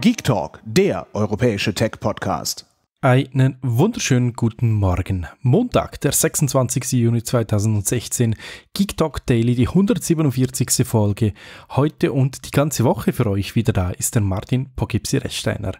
Geek Talk, der europäische Tech-Podcast. Einen wunderschönen guten Morgen. Montag, der 26. Juni 2016, Geek Talk Daily, die 147. Folge. Heute und die ganze Woche für euch wieder da ist der Martin Pogipsi-Rechsteiner.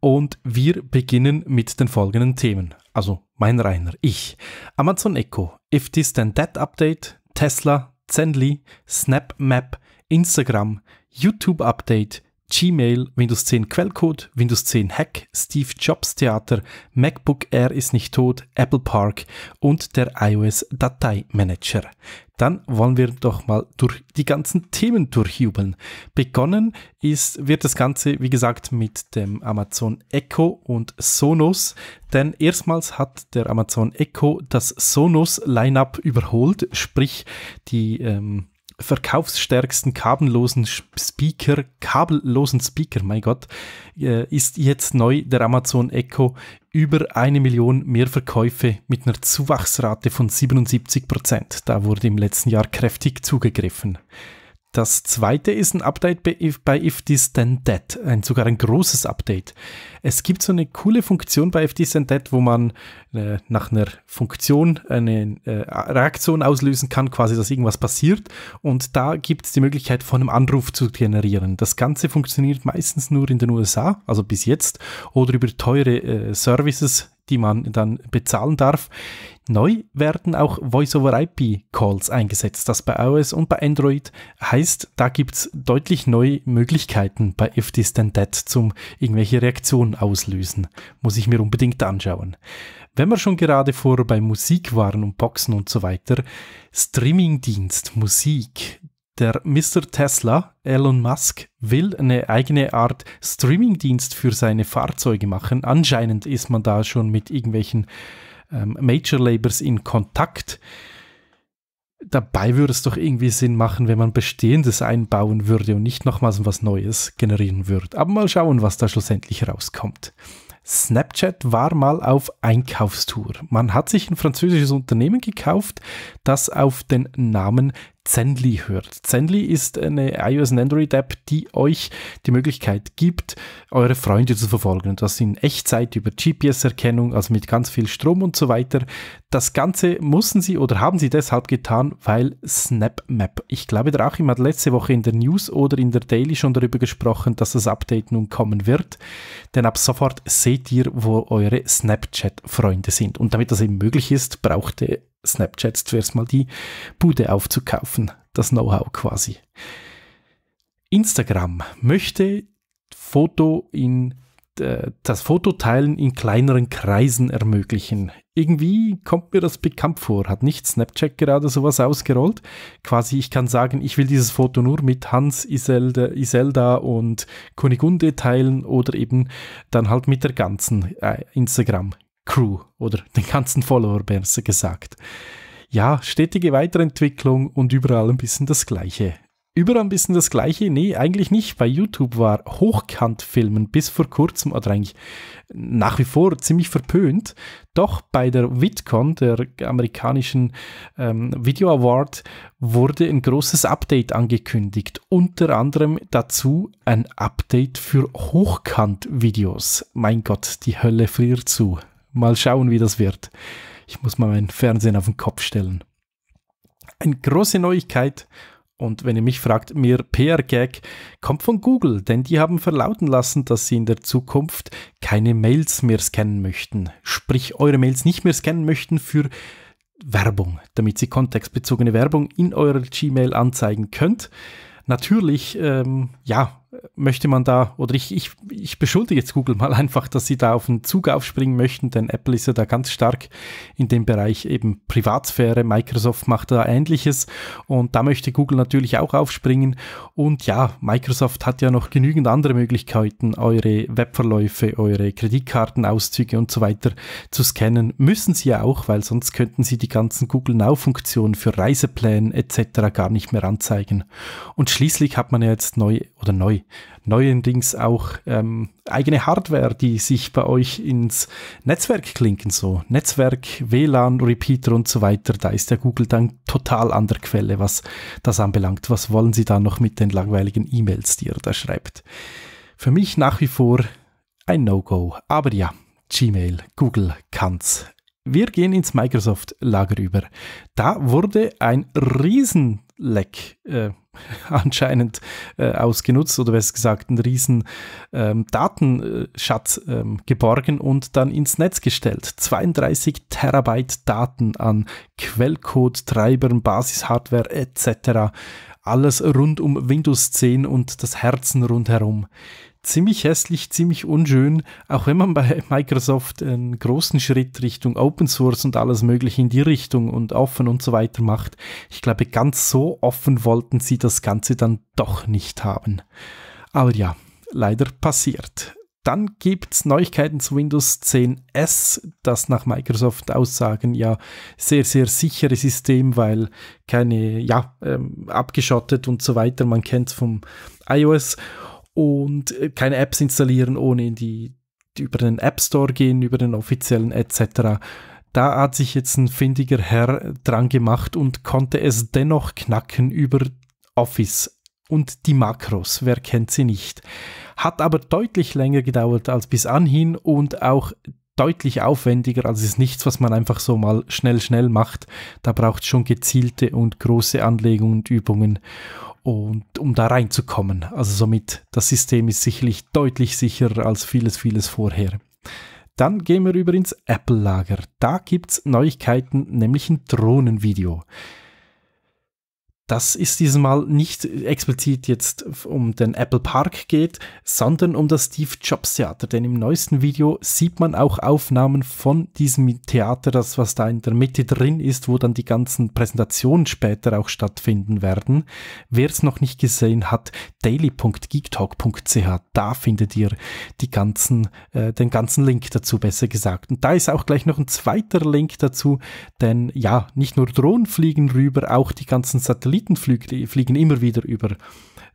Und wir beginnen mit den folgenden Themen. Also mein Rainer, ich. Amazon Echo, If This Then That Update, Tesla, Zenly, Snap Map, Instagram, YouTube Update, Gmail, Windows 10 Quellcode, Windows 10 Hack, Steve Jobs Theater, MacBook Air ist nicht tot, Apple Park und der iOS Datei Manager. Dann wollen wir doch mal durch die ganzen Themen durchjubeln. Begonnen ist, wird das Ganze, wie gesagt, mit dem Amazon Echo und Sonos, denn erstmals hat der Amazon Echo das Sonos Lineup überholt, sprich die ähm, verkaufsstärksten kabellosen Speaker, kabellosen Speaker, mein Gott, äh, ist jetzt neu der Amazon Echo über eine Million mehr Verkäufe mit einer Zuwachsrate von 77 Prozent. Da wurde im letzten Jahr kräftig zugegriffen. Das zweite ist ein Update bei If, bei If This Then Dead, ein, sogar ein großes Update. Es gibt so eine coole Funktion bei If This Then Dead, wo man äh, nach einer Funktion eine äh, Reaktion auslösen kann, quasi, dass irgendwas passiert. Und da gibt es die Möglichkeit, von einem Anruf zu generieren. Das Ganze funktioniert meistens nur in den USA, also bis jetzt, oder über teure äh, Services, die man dann bezahlen darf. Neu werden auch Voice-over-IP-Calls eingesetzt. Das bei iOS und bei Android heißt, da gibt es deutlich neue Möglichkeiten bei If This Then That zum irgendwelche Reaktionen auslösen. Muss ich mir unbedingt anschauen. Wenn wir schon gerade vor bei Musik waren und Boxen und so weiter, Streamingdienst, Musik, der Mr. Tesla, Elon Musk, will eine eigene Art Streamingdienst für seine Fahrzeuge machen. Anscheinend ist man da schon mit irgendwelchen ähm, Major Labors in Kontakt. Dabei würde es doch irgendwie Sinn machen, wenn man Bestehendes einbauen würde und nicht nochmals was Neues generieren würde. Aber mal schauen, was da schlussendlich rauskommt. Snapchat war mal auf Einkaufstour. Man hat sich ein französisches Unternehmen gekauft, das auf den Namen Zenly hört. Zenly ist eine iOS und Android App, die euch die Möglichkeit gibt, eure Freunde zu verfolgen. Und das in Echtzeit über GPS-Erkennung, also mit ganz viel Strom und so weiter. Das Ganze mussten sie oder haben sie deshalb getan, weil SnapMap, ich glaube, der Achim hat letzte Woche in der News oder in der Daily schon darüber gesprochen, dass das Update nun kommen wird. Denn ab sofort seht ihr, wo eure Snapchat-Freunde sind. Und damit das eben möglich ist, brauchte Snapchats zuerst mal die Bude aufzukaufen, das Know-how quasi. Instagram möchte Foto in, äh, das Fototeilen in kleineren Kreisen ermöglichen. Irgendwie kommt mir das bekannt vor. Hat nicht Snapchat gerade sowas ausgerollt? Quasi, ich kann sagen, ich will dieses Foto nur mit Hans, Iselda, Iselda und Kunigunde teilen oder eben dann halt mit der ganzen äh, Instagram Crew oder den ganzen Follower besser gesagt. Ja, stetige Weiterentwicklung und überall ein bisschen das Gleiche. Überall ein bisschen das Gleiche? Nee, eigentlich nicht. Bei YouTube war Hochkantfilmen bis vor kurzem oder eigentlich nach wie vor ziemlich verpönt. Doch bei der VidCon, der amerikanischen ähm, Video Award, wurde ein großes Update angekündigt. Unter anderem dazu ein Update für Hochkant-Videos. Mein Gott, die Hölle friert zu. Mal schauen, wie das wird. Ich muss mal mein Fernsehen auf den Kopf stellen. Eine große Neuigkeit und wenn ihr mich fragt, mir PR-Gag kommt von Google, denn die haben verlauten lassen, dass sie in der Zukunft keine Mails mehr scannen möchten. Sprich, eure Mails nicht mehr scannen möchten für Werbung, damit sie kontextbezogene Werbung in eurer Gmail anzeigen könnt. Natürlich, ähm, ja, möchte man da, oder ich, ich, ich beschuldige jetzt Google mal einfach, dass sie da auf den Zug aufspringen möchten, denn Apple ist ja da ganz stark in dem Bereich eben Privatsphäre. Microsoft macht da ähnliches und da möchte Google natürlich auch aufspringen. Und ja, Microsoft hat ja noch genügend andere Möglichkeiten, eure Webverläufe, eure Kreditkartenauszüge und so weiter zu scannen. Müssen sie ja auch, weil sonst könnten sie die ganzen Google Now-Funktionen für Reisepläne etc. gar nicht mehr anzeigen. Und schließlich hat man ja jetzt neu oder neu neuerdings auch ähm, eigene Hardware, die sich bei euch ins Netzwerk klinken, so Netzwerk, WLAN, Repeater und so weiter. Da ist der Google dann total an der Quelle, was das anbelangt. Was wollen Sie da noch mit den langweiligen E-Mails, die er da schreibt? Für mich nach wie vor ein No-Go. Aber ja, Gmail, Google kann's. Wir gehen ins Microsoft-Lager über. Da wurde ein Riesenleck äh, anscheinend äh, ausgenutzt oder besser gesagt einen riesen ähm, Datenschatz ähm, geborgen und dann ins Netz gestellt. 32 Terabyte Daten an Quellcode, Treibern, Basishardware etc. Alles rund um Windows 10 und das Herzen rundherum ziemlich hässlich, ziemlich unschön, auch wenn man bei Microsoft einen großen Schritt Richtung Open Source und alles Mögliche in die Richtung und offen und so weiter macht. Ich glaube, ganz so offen wollten sie das Ganze dann doch nicht haben. Aber ja, leider passiert. Dann gibt es Neuigkeiten zu Windows 10 S, das nach Microsoft-Aussagen ja sehr, sehr sichere System, weil keine, ja, ähm, abgeschottet und so weiter, man kennt es vom iOS und äh, keine Apps installieren, ohne in die, die über den App Store gehen, über den offiziellen etc. Da hat sich jetzt ein findiger Herr dran gemacht und konnte es dennoch knacken über Office und die Makros, wer kennt sie nicht. Hat aber deutlich länger gedauert als bis anhin und auch deutlich aufwendiger, also ist nichts, was man einfach so mal schnell, schnell macht. Da braucht es schon gezielte und große Anlegungen und Übungen und um da reinzukommen. Also somit, das System ist sicherlich deutlich sicherer als vieles, vieles vorher. Dann gehen wir über ins Apple-Lager. Da gibt es Neuigkeiten, nämlich ein Drohnenvideo. video das ist dieses Mal nicht explizit jetzt um den Apple Park geht, sondern um das Steve Jobs Theater. Denn im neuesten Video sieht man auch Aufnahmen von diesem Theater, das was da in der Mitte drin ist, wo dann die ganzen Präsentationen später auch stattfinden werden. Wer es noch nicht gesehen hat, daily.geektalk.ch, da findet ihr die ganzen, äh, den ganzen Link dazu, besser gesagt. Und da ist auch gleich noch ein zweiter Link dazu, denn ja, nicht nur Drohnen fliegen rüber, auch die ganzen Satelliten Satelliten fliegen, fliegen immer wieder über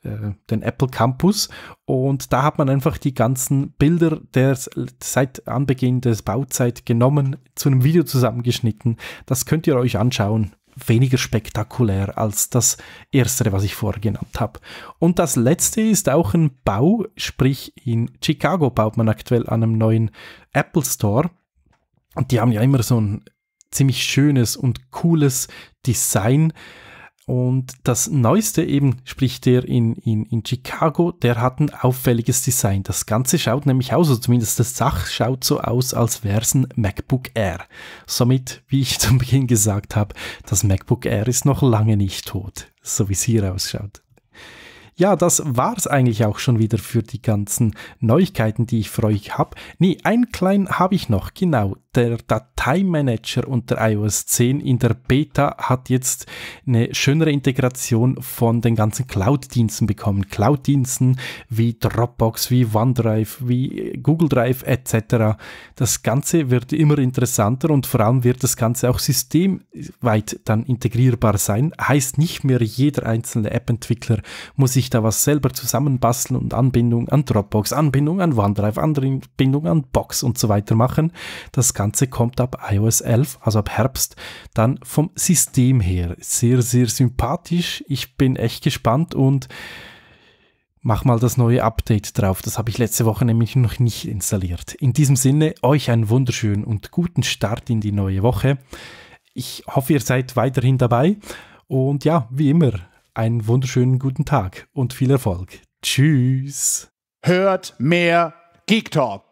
äh, den Apple Campus und da hat man einfach die ganzen Bilder der seit Anbeginn der Bauzeit genommen, zu einem Video zusammengeschnitten. Das könnt ihr euch anschauen weniger spektakulär als das erste, was ich vorher genannt habe. Und das letzte ist auch ein Bau, sprich in Chicago baut man aktuell an einem neuen Apple Store. Und die haben ja immer so ein ziemlich schönes und cooles Design. Und das Neueste eben, sprich der in, in, in Chicago, der hat ein auffälliges Design. Das Ganze schaut nämlich aus, oder zumindest das Sach schaut so aus, als wäre es ein MacBook Air. Somit, wie ich zum Beginn gesagt habe, das MacBook Air ist noch lange nicht tot, so wie es hier ausschaut. Ja, das war's eigentlich auch schon wieder für die ganzen Neuigkeiten, die ich für euch habe. Nee, einen kleinen habe ich noch, genau. Der Dateimanager unter iOS 10 in der Beta hat jetzt eine schönere Integration von den ganzen Cloud-Diensten bekommen. Cloud-Diensten wie Dropbox, wie OneDrive, wie Google Drive etc. Das Ganze wird immer interessanter und vor allem wird das Ganze auch systemweit dann integrierbar sein. Heißt nicht mehr jeder einzelne App-Entwickler muss sich sich da was selber zusammenbasteln und Anbindung an Dropbox, Anbindung an OneDrive, Anbindung an Box und so weiter machen. Das Ganze kommt ab iOS 11, also ab Herbst, dann vom System her. Sehr, sehr sympathisch. Ich bin echt gespannt und mach mal das neue Update drauf. Das habe ich letzte Woche nämlich noch nicht installiert. In diesem Sinne, euch einen wunderschönen und guten Start in die neue Woche. Ich hoffe, ihr seid weiterhin dabei. Und ja, wie immer, einen wunderschönen guten Tag und viel Erfolg. Tschüss. Hört mehr Geek Talk.